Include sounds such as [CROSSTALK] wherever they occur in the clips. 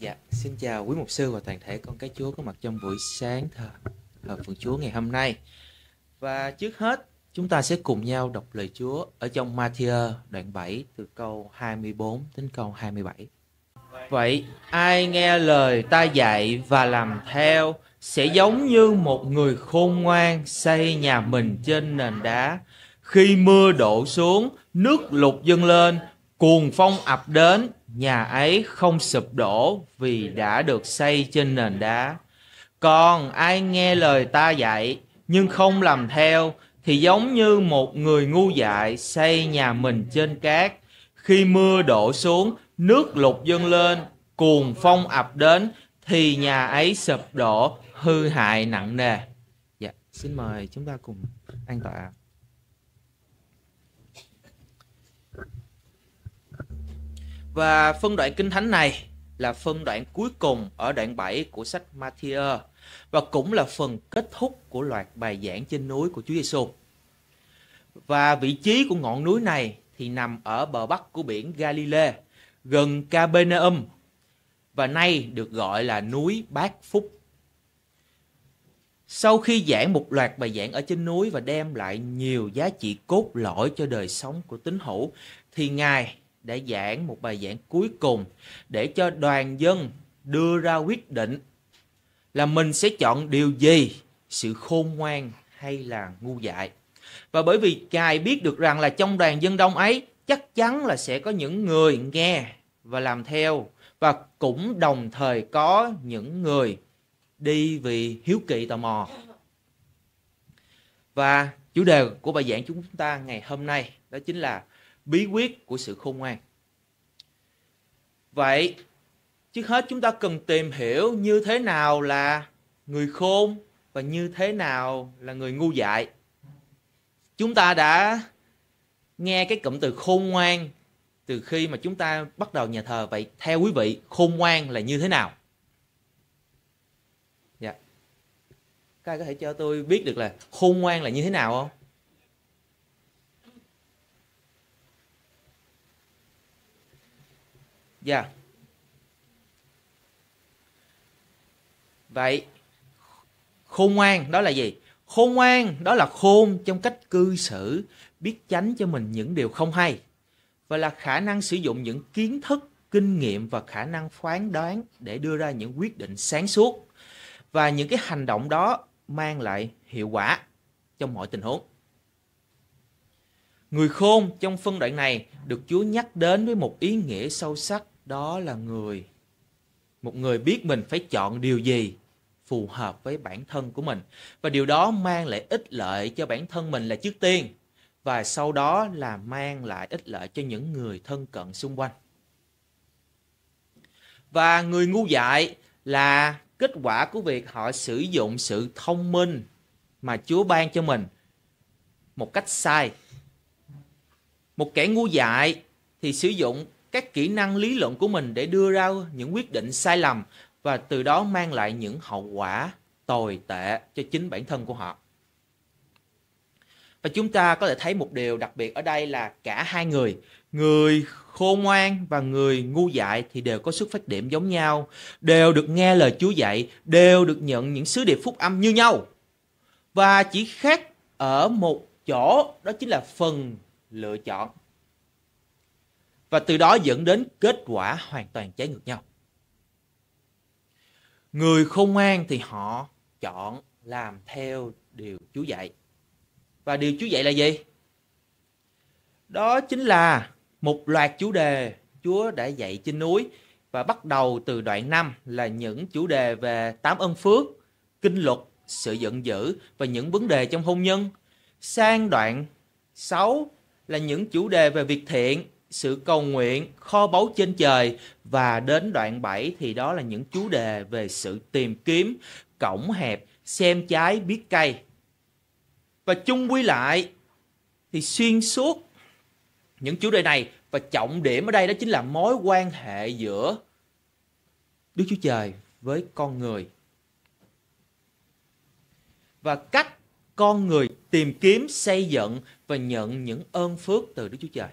Dạ, xin chào quý mục sư và toàn thể con cái Chúa có mặt trong buổi sáng thờ thờ phượng Chúa ngày hôm nay. Và trước hết, chúng ta sẽ cùng nhau đọc lời Chúa ở trong Matthew đoạn 7 từ câu 24 đến câu 27. Vậy ai nghe lời ta dạy và làm theo sẽ giống như một người khôn ngoan xây nhà mình trên nền đá. Khi mưa đổ xuống, nước lụt dâng lên, cuồng phong ập đến, nhà ấy không sụp đổ vì đã được xây trên nền đá. Còn ai nghe lời ta dạy nhưng không làm theo thì giống như một người ngu dại xây nhà mình trên cát. Khi mưa đổ xuống, nước lục dâng lên, cuồng phong ập đến thì nhà ấy sụp đổ, hư hại nặng nề. Dạ, xin mời chúng ta cùng an tọa. Và phân đoạn kinh thánh này là phân đoạn cuối cùng ở đoạn 7 của sách Matthew và cũng là phần kết thúc của loạt bài giảng trên núi của Chúa Giêsu. Và vị trí của ngọn núi này thì nằm ở bờ bắc của biển Galilee, gần Capernaum và nay được gọi là núi Bát Phúc. Sau khi giảng một loạt bài giảng ở trên núi và đem lại nhiều giá trị cốt lõi cho đời sống của tín hữu thì Ngài để giảng một bài giảng cuối cùng để cho đoàn dân đưa ra quyết định là mình sẽ chọn điều gì, sự khôn ngoan hay là ngu dại. Và bởi vì Ngài biết được rằng là trong đoàn dân đông ấy chắc chắn là sẽ có những người nghe và làm theo và cũng đồng thời có những người đi vì hiếu kỳ tò mò. Và chủ đề của bài giảng chúng ta ngày hôm nay đó chính là bí quyết của sự khôn ngoan. Vậy, trước hết chúng ta cần tìm hiểu như thế nào là người khôn và như thế nào là người ngu dại. Chúng ta đã nghe cái cụm từ khôn ngoan từ khi mà chúng ta bắt đầu nhà thờ vậy theo quý vị khôn ngoan là như thế nào dạ các ai có thể cho tôi biết được là khôn ngoan là như thế nào không Dạ. Yeah. Vậy khôn ngoan đó là gì? Khôn ngoan đó là khôn trong cách cư xử, biết tránh cho mình những điều không hay và là khả năng sử dụng những kiến thức, kinh nghiệm và khả năng phán đoán để đưa ra những quyết định sáng suốt. Và những cái hành động đó mang lại hiệu quả trong mọi tình huống. Người khôn trong phân đoạn này được Chúa nhắc đến với một ý nghĩa sâu sắc, đó là người. Một người biết mình phải chọn điều gì phù hợp với bản thân của mình. Và điều đó mang lại ích lợi cho bản thân mình là trước tiên. Và sau đó là mang lại ích lợi cho những người thân cận xung quanh. Và người ngu dại là kết quả của việc họ sử dụng sự thông minh mà Chúa ban cho mình một cách sai một kẻ ngu dại thì sử dụng các kỹ năng lý luận của mình để đưa ra những quyết định sai lầm và từ đó mang lại những hậu quả tồi tệ cho chính bản thân của họ. Và chúng ta có thể thấy một điều đặc biệt ở đây là cả hai người, người khôn ngoan và người ngu dại thì đều có xuất phát điểm giống nhau, đều được nghe lời Chúa dạy, đều được nhận những sứ điệp phúc âm như nhau. Và chỉ khác ở một chỗ đó chính là phần lựa chọn. Và từ đó dẫn đến kết quả hoàn toàn trái ngược nhau. Người khôn ngoan thì họ chọn làm theo điều Chúa dạy. Và điều Chúa dạy là gì? Đó chính là một loạt chủ đề Chúa đã dạy trên núi và bắt đầu từ đoạn 5 là những chủ đề về tám ân phước, kinh luật, sự giận dữ và những vấn đề trong hôn nhân. Sang đoạn 6 là những chủ đề về việc thiện, sự cầu nguyện, kho báu trên trời và đến đoạn 7 thì đó là những chủ đề về sự tìm kiếm, cổng hẹp, xem trái biết cây. Và chung quy lại thì xuyên suốt những chủ đề này và trọng điểm ở đây đó chính là mối quan hệ giữa Đức Chúa Trời với con người. Và cách con người tìm kiếm, xây dựng và nhận những ơn phước từ Đức Chúa Trời.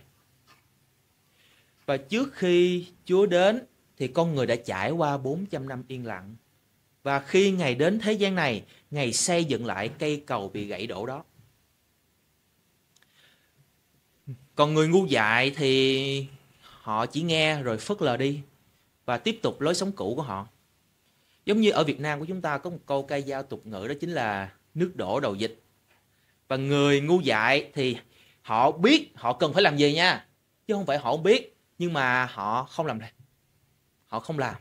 Và trước khi Chúa đến thì con người đã trải qua 400 năm yên lặng. Và khi Ngài đến thế gian này, Ngài xây dựng lại cây cầu bị gãy đổ đó. Còn người ngu dại thì họ chỉ nghe rồi phớt lờ đi và tiếp tục lối sống cũ của họ. Giống như ở Việt Nam của chúng ta có một câu ca dao tục ngữ đó chính là nước đổ đầu dịch. Và người ngu dại thì họ biết họ cần phải làm gì nha. Chứ không phải họ không biết, nhưng mà họ không làm. đây Họ không làm.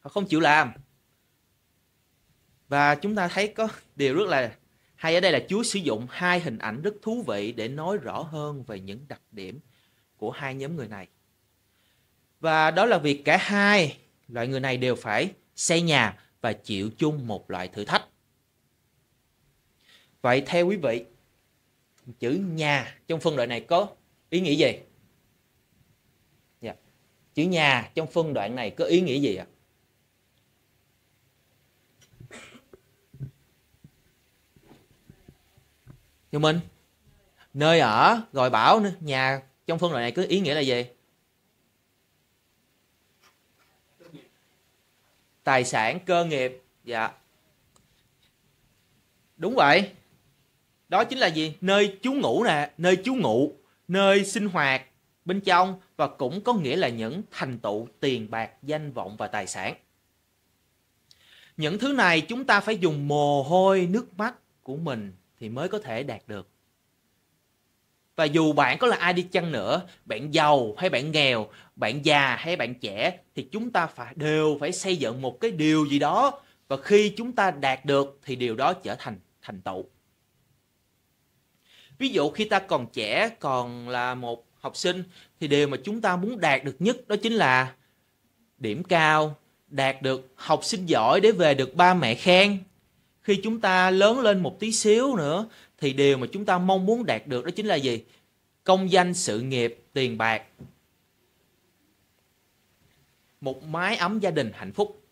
Họ không chịu làm. Và chúng ta thấy có điều rất là hay ở đây là Chúa sử dụng hai hình ảnh rất thú vị để nói rõ hơn về những đặc điểm của hai nhóm người này. Và đó là việc cả hai loại người này đều phải xây nhà và chịu chung một loại thử thách. Vậy theo quý vị, chữ nhà trong phân đoạn này có ý nghĩa gì? Dạ. Chữ nhà trong phân đoạn này có ý nghĩa gì ạ? Như Minh Nơi ở Rồi bảo nhà trong phân đoạn này có ý nghĩa là gì? Tài sản cơ nghiệp Dạ Đúng vậy đó chính là gì nơi chú ngủ nè nơi chú ngủ, nơi sinh hoạt bên trong và cũng có nghĩa là những thành tựu tiền bạc danh vọng và tài sản những thứ này chúng ta phải dùng mồ hôi nước mắt của mình thì mới có thể đạt được và dù bạn có là ai đi chăng nữa bạn giàu hay bạn nghèo bạn già hay bạn trẻ thì chúng ta phải đều phải xây dựng một cái điều gì đó và khi chúng ta đạt được thì điều đó trở thành thành tựu Ví dụ khi ta còn trẻ, còn là một học sinh thì điều mà chúng ta muốn đạt được nhất đó chính là điểm cao, đạt được học sinh giỏi để về được ba mẹ khen. Khi chúng ta lớn lên một tí xíu nữa thì điều mà chúng ta mong muốn đạt được đó chính là gì? Công danh sự nghiệp, tiền bạc. Một mái ấm gia đình hạnh phúc.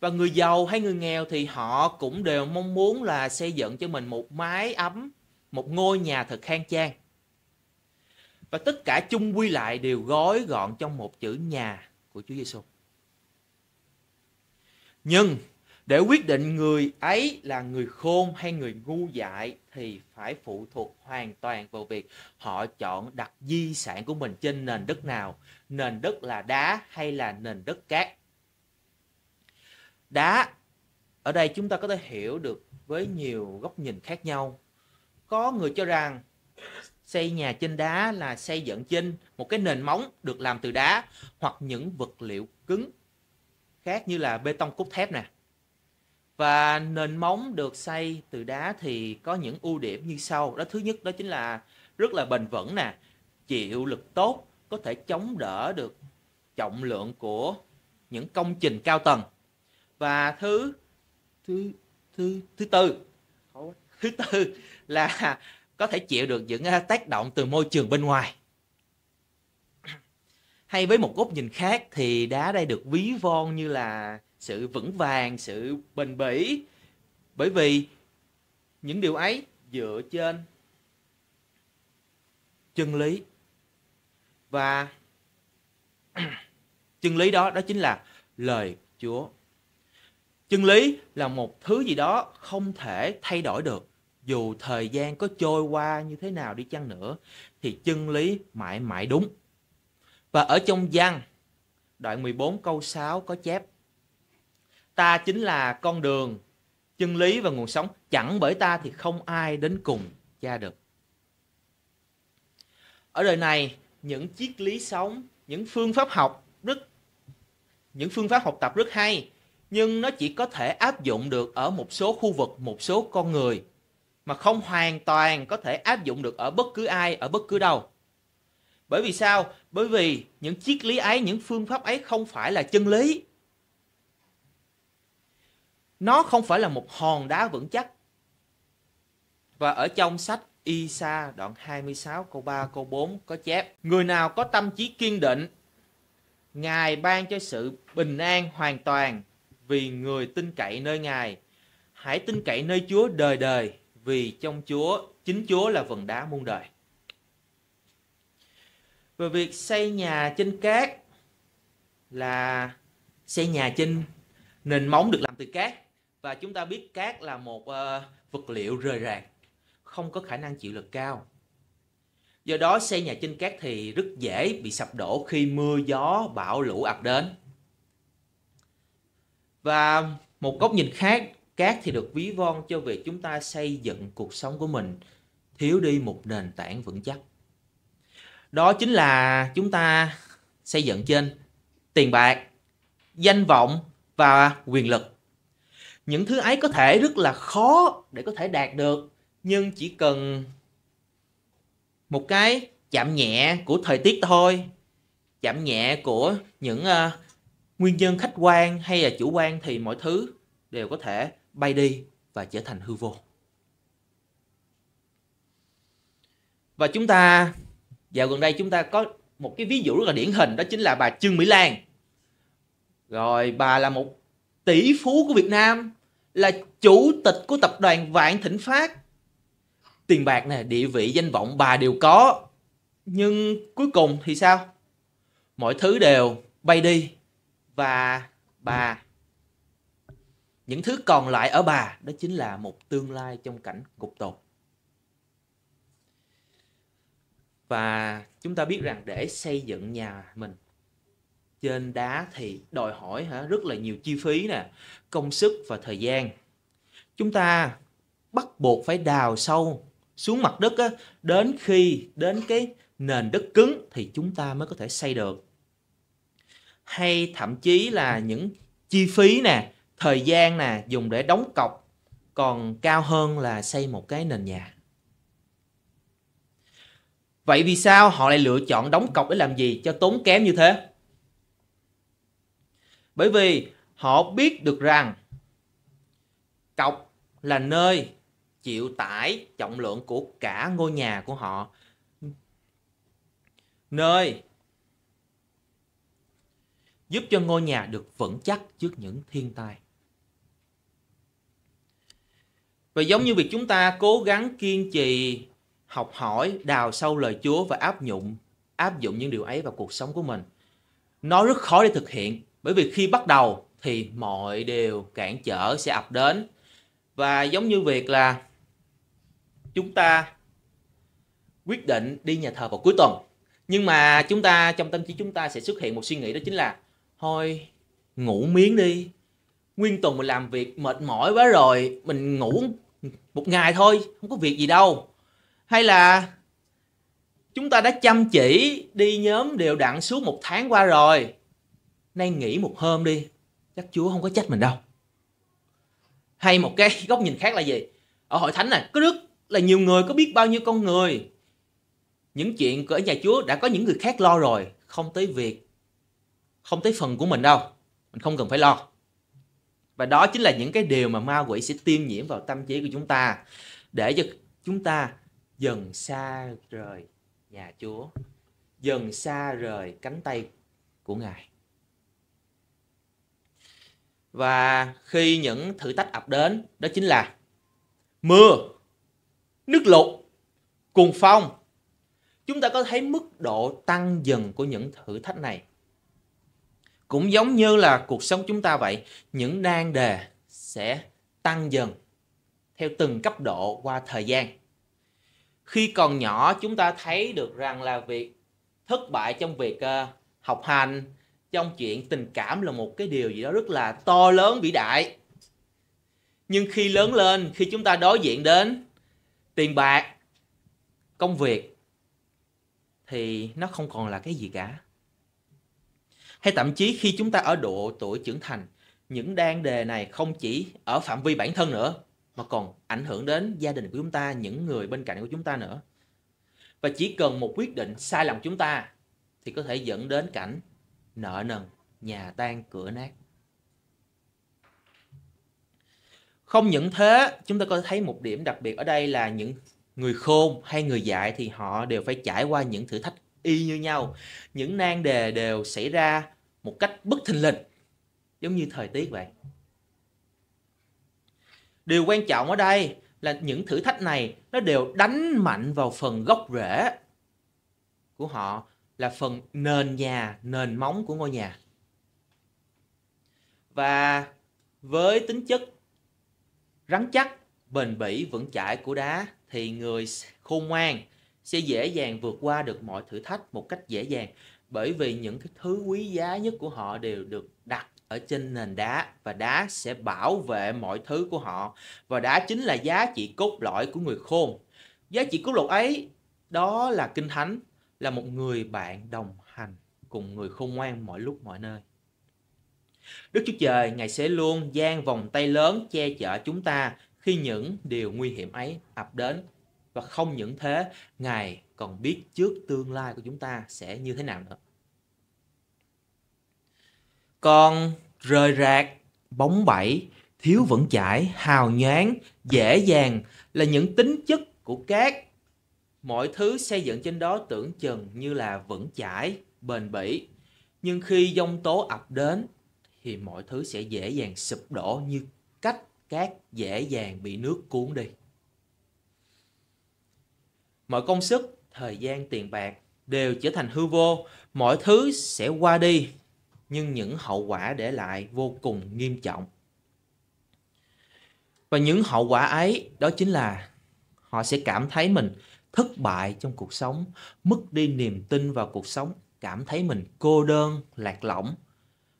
Và người giàu hay người nghèo thì họ cũng đều mong muốn là xây dựng cho mình một mái ấm một ngôi nhà thật khang trang. Và tất cả chung quy lại đều gói gọn trong một chữ nhà của Chúa Giêsu. Nhưng để quyết định người ấy là người khôn hay người ngu dại thì phải phụ thuộc hoàn toàn vào việc họ chọn đặt di sản của mình trên nền đất nào, nền đất là đá hay là nền đất cát. Đá ở đây chúng ta có thể hiểu được với nhiều góc nhìn khác nhau có người cho rằng xây nhà trên đá là xây dựng trên một cái nền móng được làm từ đá hoặc những vật liệu cứng khác như là bê tông cốt thép nè. Và nền móng được xây từ đá thì có những ưu điểm như sau. Đó thứ nhất đó chính là rất là bền vững nè, chịu lực tốt, có thể chống đỡ được trọng lượng của những công trình cao tầng. Và thứ thứ thứ thứ tư thứ tư là [LAUGHS] có thể chịu được những à, tác động từ môi trường bên ngoài hay với một góc nhìn khác thì đá đây được ví von như là sự vững vàng sự bền bỉ bởi vì những điều ấy dựa trên chân lý và [CLEARS THROAT] chân lý đó đó chính là lời Chúa. Chân lý là một thứ gì đó không thể thay đổi được dù thời gian có trôi qua như thế nào đi chăng nữa thì chân lý mãi mãi đúng. Và ở trong văn đoạn 14 câu 6 có chép Ta chính là con đường, chân lý và nguồn sống, chẳng bởi ta thì không ai đến cùng cha được. Ở đời này, những triết lý sống, những phương pháp học rất những phương pháp học tập rất hay, nhưng nó chỉ có thể áp dụng được ở một số khu vực, một số con người mà không hoàn toàn có thể áp dụng được ở bất cứ ai ở bất cứ đâu. Bởi vì sao? Bởi vì những triết lý ấy, những phương pháp ấy không phải là chân lý. Nó không phải là một hòn đá vững chắc. Và ở trong sách Isa đoạn 26 câu 3 câu 4 có chép Người nào có tâm trí kiên định Ngài ban cho sự bình an hoàn toàn vì người tin cậy nơi Ngài. Hãy tin cậy nơi Chúa đời đời vì trong Chúa, chính Chúa là vần đá muôn đời. Về việc xây nhà trên cát là xây nhà trên nền móng được làm từ cát và chúng ta biết cát là một uh, vật liệu rời rạc, không có khả năng chịu lực cao. Do đó xây nhà trên cát thì rất dễ bị sập đổ khi mưa gió bão lũ ập đến. Và một góc nhìn khác Cát thì được ví von cho việc chúng ta xây dựng cuộc sống của mình thiếu đi một nền tảng vững chắc. Đó chính là chúng ta xây dựng trên tiền bạc, danh vọng và quyền lực. Những thứ ấy có thể rất là khó để có thể đạt được, nhưng chỉ cần một cái chạm nhẹ của thời tiết thôi, chạm nhẹ của những uh, nguyên nhân khách quan hay là chủ quan thì mọi thứ đều có thể bay đi và trở thành hư vô. Và chúng ta dạo gần đây chúng ta có một cái ví dụ rất là điển hình đó chính là bà Trương Mỹ Lan. Rồi bà là một tỷ phú của Việt Nam, là chủ tịch của tập đoàn Vạn Thịnh Phát. Tiền bạc nè, địa vị, danh vọng bà đều có. Nhưng cuối cùng thì sao? Mọi thứ đều bay đi và bà những thứ còn lại ở bà đó chính là một tương lai trong cảnh cục tột và chúng ta biết rằng để xây dựng nhà mình trên đá thì đòi hỏi hả rất là nhiều chi phí nè công sức và thời gian chúng ta bắt buộc phải đào sâu xuống mặt đất á, đến khi đến cái nền đất cứng thì chúng ta mới có thể xây được hay thậm chí là những chi phí nè thời gian nè dùng để đóng cọc còn cao hơn là xây một cái nền nhà. Vậy vì sao họ lại lựa chọn đóng cọc để làm gì cho tốn kém như thế? Bởi vì họ biết được rằng cọc là nơi chịu tải trọng lượng của cả ngôi nhà của họ. Nơi giúp cho ngôi nhà được vững chắc trước những thiên tai. Và giống như việc chúng ta cố gắng kiên trì học hỏi, đào sâu lời Chúa và áp dụng áp dụng những điều ấy vào cuộc sống của mình. Nó rất khó để thực hiện bởi vì khi bắt đầu thì mọi điều cản trở sẽ ập đến. Và giống như việc là chúng ta quyết định đi nhà thờ vào cuối tuần. Nhưng mà chúng ta trong tâm trí chúng ta sẽ xuất hiện một suy nghĩ đó chính là thôi ngủ miếng đi. Nguyên tuần mình làm việc mệt mỏi quá rồi, mình ngủ một ngày thôi không có việc gì đâu hay là chúng ta đã chăm chỉ đi nhóm đều đặn suốt một tháng qua rồi nay nghỉ một hôm đi chắc chúa không có trách mình đâu hay một cái [LAUGHS] góc nhìn khác là gì ở hội thánh này có rất là nhiều người có biết bao nhiêu con người những chuyện của nhà chúa đã có những người khác lo rồi không tới việc không tới phần của mình đâu mình không cần phải lo và đó chính là những cái điều mà ma quỷ sẽ tiêm nhiễm vào tâm trí của chúng ta để cho chúng ta dần xa rời nhà Chúa, dần xa rời cánh tay của Ngài. Và khi những thử thách ập đến, đó chính là mưa, nước lụt, cuồng phong. Chúng ta có thấy mức độ tăng dần của những thử thách này cũng giống như là cuộc sống chúng ta vậy, những nan đề sẽ tăng dần theo từng cấp độ qua thời gian. Khi còn nhỏ chúng ta thấy được rằng là việc thất bại trong việc uh, học hành, trong chuyện tình cảm là một cái điều gì đó rất là to lớn vĩ đại. Nhưng khi lớn lên, khi chúng ta đối diện đến tiền bạc, công việc thì nó không còn là cái gì cả hay thậm chí khi chúng ta ở độ tuổi trưởng thành những đan đề này không chỉ ở phạm vi bản thân nữa mà còn ảnh hưởng đến gia đình của chúng ta những người bên cạnh của chúng ta nữa và chỉ cần một quyết định sai lầm chúng ta thì có thể dẫn đến cảnh nợ nần nhà tan cửa nát không những thế chúng ta có thấy một điểm đặc biệt ở đây là những người khôn hay người dạy thì họ đều phải trải qua những thử thách y như nhau những nan đề đều xảy ra một cách bất thình lình giống như thời tiết vậy điều quan trọng ở đây là những thử thách này nó đều đánh mạnh vào phần gốc rễ của họ là phần nền nhà nền móng của ngôi nhà và với tính chất rắn chắc bền bỉ vững chãi của đá thì người khôn ngoan sẽ dễ dàng vượt qua được mọi thử thách một cách dễ dàng bởi vì những cái thứ quý giá nhất của họ đều được đặt ở trên nền đá và đá sẽ bảo vệ mọi thứ của họ và đá chính là giá trị cốt lõi của người khôn giá trị cốt lõi ấy đó là kinh thánh là một người bạn đồng hành cùng người khôn ngoan mọi lúc mọi nơi Đức Chúa Trời Ngài sẽ luôn dang vòng tay lớn che chở chúng ta khi những điều nguy hiểm ấy ập đến và không những thế, Ngài còn biết trước tương lai của chúng ta sẽ như thế nào nữa. Còn rời rạc, bóng bẩy, thiếu vững chãi, hào nhoáng, dễ dàng là những tính chất của cát. Mọi thứ xây dựng trên đó tưởng chừng như là vững chãi, bền bỉ. Nhưng khi dông tố ập đến thì mọi thứ sẽ dễ dàng sụp đổ như cách cát dễ dàng bị nước cuốn đi mọi công sức, thời gian, tiền bạc đều trở thành hư vô, mọi thứ sẽ qua đi, nhưng những hậu quả để lại vô cùng nghiêm trọng. Và những hậu quả ấy đó chính là họ sẽ cảm thấy mình thất bại trong cuộc sống, mất đi niềm tin vào cuộc sống, cảm thấy mình cô đơn, lạc lõng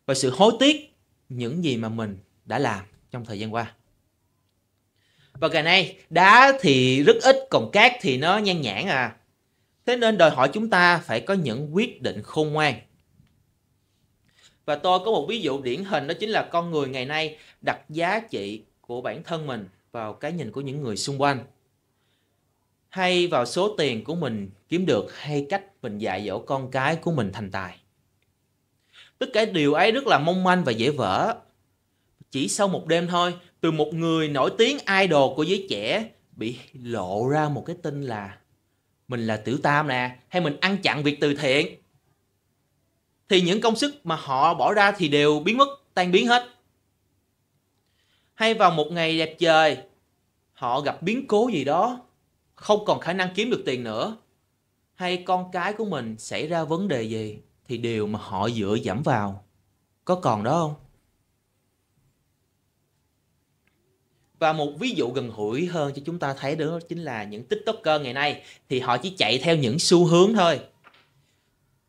và sự hối tiếc những gì mà mình đã làm trong thời gian qua. Và ngày nay đá thì rất ít còn cát thì nó nhan nhản à. Thế nên đòi hỏi chúng ta phải có những quyết định khôn ngoan. Và tôi có một ví dụ điển hình đó chính là con người ngày nay đặt giá trị của bản thân mình vào cái nhìn của những người xung quanh. Hay vào số tiền của mình kiếm được hay cách mình dạy dỗ con cái của mình thành tài. Tất cả điều ấy rất là mong manh và dễ vỡ chỉ sau một đêm thôi, từ một người nổi tiếng idol của giới trẻ bị lộ ra một cái tin là mình là tiểu tam nè, hay mình ăn chặn việc từ thiện. Thì những công sức mà họ bỏ ra thì đều biến mất, tan biến hết. Hay vào một ngày đẹp trời, họ gặp biến cố gì đó, không còn khả năng kiếm được tiền nữa. Hay con cái của mình xảy ra vấn đề gì thì điều mà họ dựa dẫm vào có còn đó không? Và một ví dụ gần gũi hơn cho chúng ta thấy đó chính là những TikToker ngày nay thì họ chỉ chạy theo những xu hướng thôi.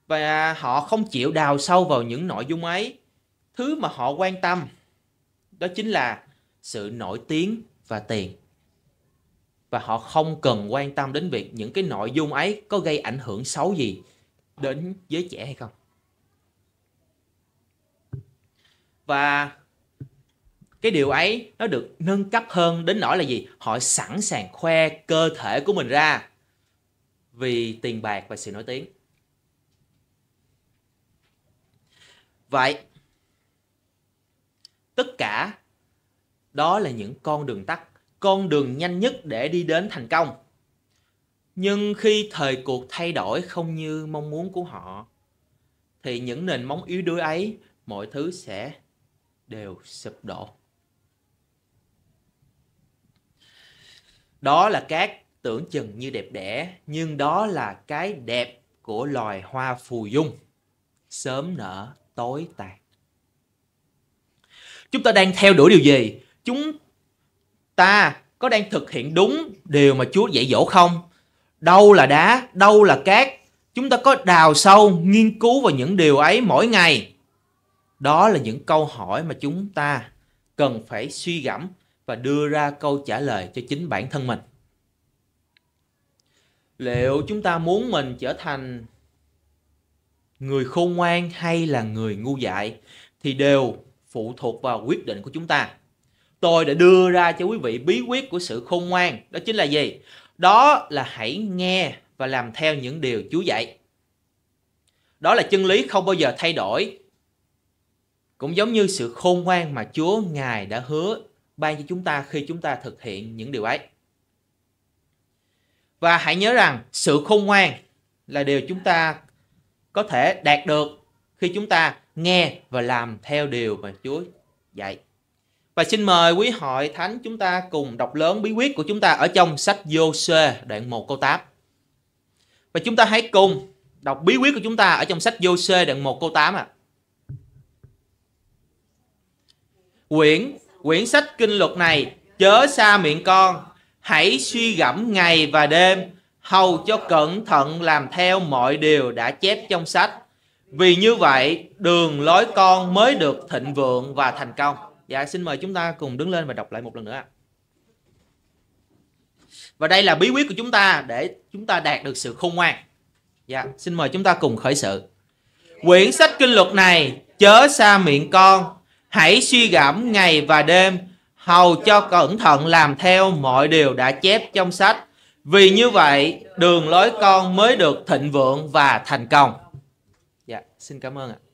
Và họ không chịu đào sâu vào những nội dung ấy. Thứ mà họ quan tâm đó chính là sự nổi tiếng và tiền. Và họ không cần quan tâm đến việc những cái nội dung ấy có gây ảnh hưởng xấu gì đến giới trẻ hay không. Và cái điều ấy nó được nâng cấp hơn đến nỗi là gì họ sẵn sàng khoe cơ thể của mình ra vì tiền bạc và sự nổi tiếng vậy tất cả đó là những con đường tắt con đường nhanh nhất để đi đến thành công nhưng khi thời cuộc thay đổi không như mong muốn của họ thì những nền móng yếu đuối ấy mọi thứ sẽ đều sụp đổ đó là cát tưởng chừng như đẹp đẽ nhưng đó là cái đẹp của loài hoa phù dung sớm nở tối tàn chúng ta đang theo đuổi điều gì chúng ta có đang thực hiện đúng điều mà Chúa dạy dỗ không? Đâu là đá, đâu là cát? Chúng ta có đào sâu, nghiên cứu vào những điều ấy mỗi ngày. Đó là những câu hỏi mà chúng ta cần phải suy gẫm và đưa ra câu trả lời cho chính bản thân mình. Liệu chúng ta muốn mình trở thành người khôn ngoan hay là người ngu dại thì đều phụ thuộc vào quyết định của chúng ta. Tôi đã đưa ra cho quý vị bí quyết của sự khôn ngoan, đó chính là gì? Đó là hãy nghe và làm theo những điều Chúa dạy. Đó là chân lý không bao giờ thay đổi. Cũng giống như sự khôn ngoan mà Chúa Ngài đã hứa ban cho chúng ta khi chúng ta thực hiện những điều ấy. Và hãy nhớ rằng sự khôn ngoan là điều chúng ta có thể đạt được khi chúng ta nghe và làm theo điều mà Chúa dạy. Và xin mời quý hội thánh chúng ta cùng đọc lớn bí quyết của chúng ta ở trong sách Vô xê đoạn 1 câu 8. Và chúng ta hãy cùng đọc bí quyết của chúng ta ở trong sách Vô xê đoạn 1 câu 8 ạ. À. Quyển quyển sách kinh luật này chớ xa miệng con hãy suy gẫm ngày và đêm hầu cho cẩn thận làm theo mọi điều đã chép trong sách vì như vậy đường lối con mới được thịnh vượng và thành công dạ xin mời chúng ta cùng đứng lên và đọc lại một lần nữa và đây là bí quyết của chúng ta để chúng ta đạt được sự khôn ngoan dạ xin mời chúng ta cùng khởi sự quyển sách kinh luật này chớ xa miệng con Hãy suy gẫm ngày và đêm, hầu cho cẩn thận làm theo mọi điều đã chép trong sách. Vì như vậy, đường lối con mới được thịnh vượng và thành công. Dạ, xin cảm ơn ạ.